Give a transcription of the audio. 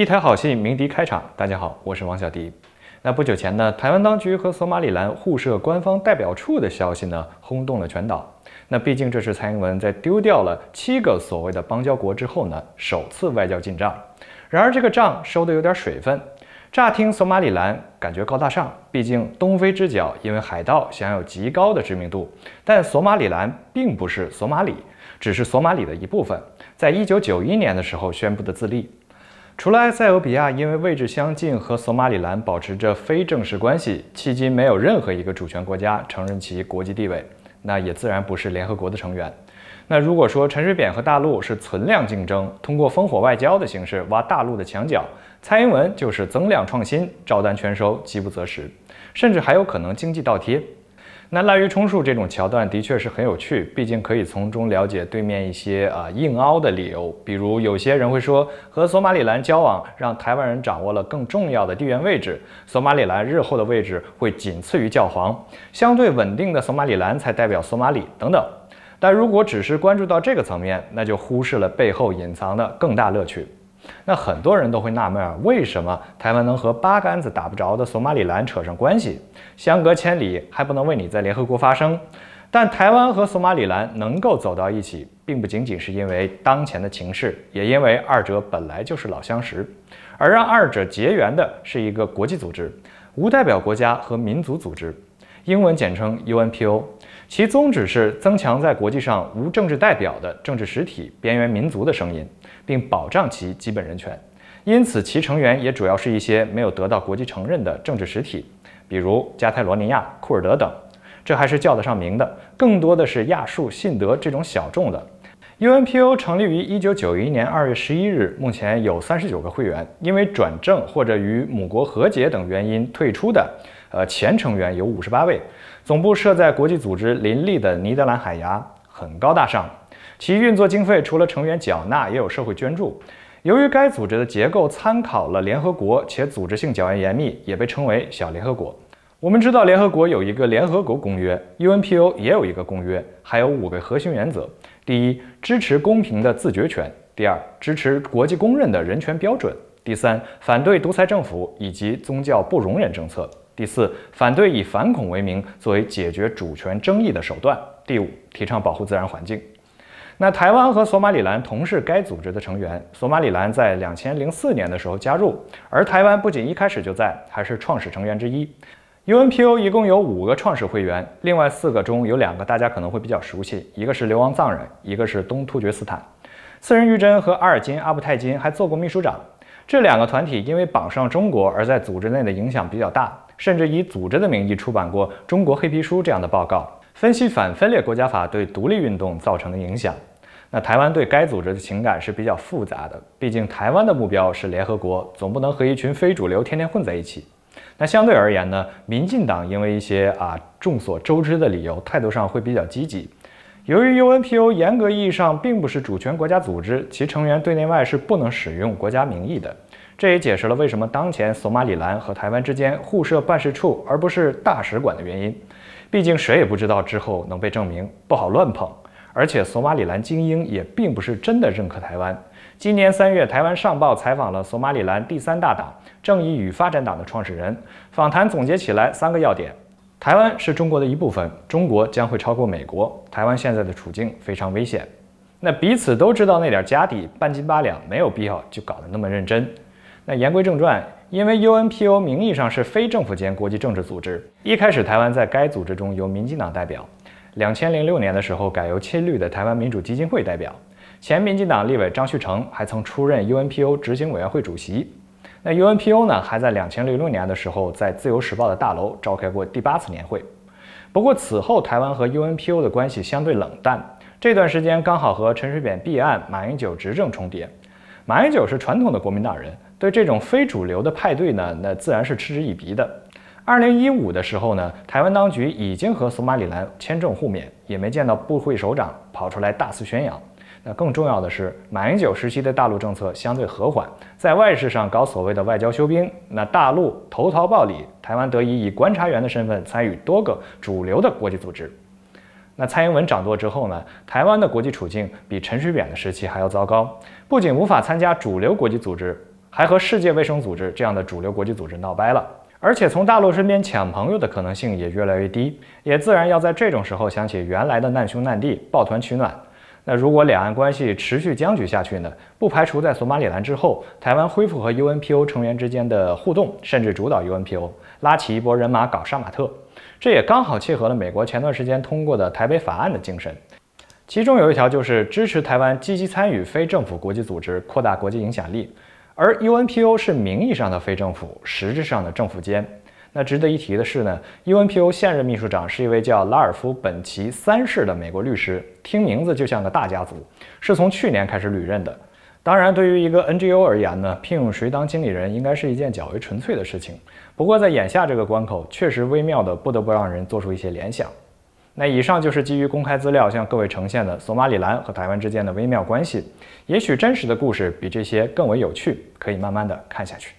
一台好戏，鸣笛开场。大家好，我是王小迪。那不久前呢，台湾当局和索马里兰互设官方代表处的消息呢，轰动了全岛。那毕竟这是蔡英文在丢掉了七个所谓的邦交国之后呢，首次外交进账。然而这个账收的有点水分。乍听索马里兰感觉高大上，毕竟东非之角因为海盗享有极高的知名度。但索马里兰并不是索马里，只是索马里的一部分，在一九九一年的时候宣布的自立。除了埃塞俄比亚因为位置相近和索马里兰保持着非正式关系，迄今没有任何一个主权国家承认其国际地位，那也自然不是联合国的成员。那如果说陈水扁和大陆是存量竞争，通过烽火外交的形式挖大陆的墙角，蔡英文就是增量创新，照单全收，饥不择食，甚至还有可能经济倒贴。那滥竽充数这种桥段的确是很有趣，毕竟可以从中了解对面一些啊硬凹的理由。比如有些人会说，和索马里兰交往让台湾人掌握了更重要的地缘位置，索马里兰日后的位置会仅次于教皇，相对稳定的索马里兰才代表索马里等等。但如果只是关注到这个层面，那就忽视了背后隐藏的更大乐趣。那很多人都会纳闷儿，为什么台湾能和八竿子打不着的索马里兰扯上关系？相隔千里还不能为你在联合国发声。但台湾和索马里兰能够走到一起，并不仅仅是因为当前的情势，也因为二者本来就是老相识。而让二者结缘的是一个国际组织——无代表国家和民族组织。英文简称 UNPO，其宗旨是增强在国际上无政治代表的政治实体、边缘民族的声音，并保障其基本人权。因此，其成员也主要是一些没有得到国际承认的政治实体，比如加泰罗尼亚、库尔德等。这还是叫得上名的，更多的是亚述、信德这种小众的。UNPO 成立于一九九一年二月十一日，目前有三十九个会员，因为转正或者与母国和解等原因退出的，呃，前成员有五十八位。总部设在国际组织林立的尼德兰海牙，很高大上。其运作经费除了成员缴纳，也有社会捐助。由于该组织的结构参考了联合国，且组织性较为严密，也被称为小联合国。我们知道，联合国有一个联合国公约，UNPO 也有一个公约，还有五个核心原则。第一，支持公平的自决权；第二，支持国际公认的人权标准；第三，反对独裁政府以及宗教不容忍政策；第四，反对以反恐为名作为解决主权争议的手段；第五，提倡保护自然环境。那台湾和索马里兰同是该组织的成员，索马里兰在两千零四年的时候加入，而台湾不仅一开始就在，还是创始成员之一。UNPO 一共有五个创始会员，另外四个中有两个大家可能会比较熟悉，一个是流亡藏人，一个是东突厥斯坦。四人玉珍和阿尔金阿布泰金还做过秘书长。这两个团体因为榜上中国，而在组织内的影响比较大，甚至以组织的名义出版过《中国黑皮书》这样的报告，分析反分裂国家法对独立运动造成的影响。那台湾对该组织的情感是比较复杂的，毕竟台湾的目标是联合国，总不能和一群非主流天天混在一起。那相对而言呢，民进党因为一些啊众所周知的理由，态度上会比较积极。由于 UNPO 严格意义上并不是主权国家组织，其成员对内外是不能使用国家名义的。这也解释了为什么当前索马里兰和台湾之间互设办事处而不是大使馆的原因。毕竟谁也不知道之后能被证明，不好乱碰。而且索马里兰精英也并不是真的认可台湾。今年三月，台湾上报采访了索马里兰第三大党“正义与发展党”的创始人。访谈总结起来三个要点：台湾是中国的一部分，中国将会超过美国，台湾现在的处境非常危险。那彼此都知道那点家底半斤八两，没有必要就搞得那么认真。那言归正传，因为 UNPO 名义上是非政府间国际政治组织，一开始台湾在该组织中由民进党代表，两千零六年的时候改由亲绿的台湾民主基金会代表。前民进党立委张旭成还曾出任 UNPO 执行委员会主席。那 UNPO 呢？还在两千零六年的时候，在自由时报的大楼召开过第八次年会。不过此后，台湾和 UNPO 的关系相对冷淡。这段时间刚好和陈水扁弊案、马英九执政重叠。马英九是传统的国民党人，对这种非主流的派对呢，那自然是嗤之以鼻的。二零一五的时候呢，台湾当局已经和索马里兰签证互免，也没见到部会首长跑出来大肆宣扬。那更重要的是，马英九时期的大陆政策相对和缓，在外事上搞所谓的外交修兵。那大陆投桃报李，台湾得以以观察员的身份参与多个主流的国际组织。那蔡英文掌舵之后呢？台湾的国际处境比陈水扁的时期还要糟糕，不仅无法参加主流国际组织，还和世界卫生组织这样的主流国际组织闹掰了，而且从大陆身边抢朋友的可能性也越来越低，也自然要在这种时候想起原来的难兄难弟，抱团取暖。那如果两岸关系持续僵局下去呢？不排除在索马里兰之后，台湾恢复和 UNPO 成员之间的互动，甚至主导 UNPO，拉起一波人马搞杀马特。这也刚好契合了美国前段时间通过的《台北法案》的精神，其中有一条就是支持台湾积极参与非政府国际组织，扩大国际影响力。而 UNPO 是名义上的非政府，实质上的政府间。那值得一提的是呢，UNPO 现任秘书长是一位叫拉尔夫·本奇三世的美国律师，听名字就像个大家族，是从去年开始履任的。当然，对于一个 NGO 而言呢，聘用谁当经理人应该是一件较为纯粹的事情。不过，在眼下这个关口，确实微妙的，不得不让人做出一些联想。那以上就是基于公开资料向各位呈现的索马里兰和台湾之间的微妙关系。也许真实的故事比这些更为有趣，可以慢慢的看下去。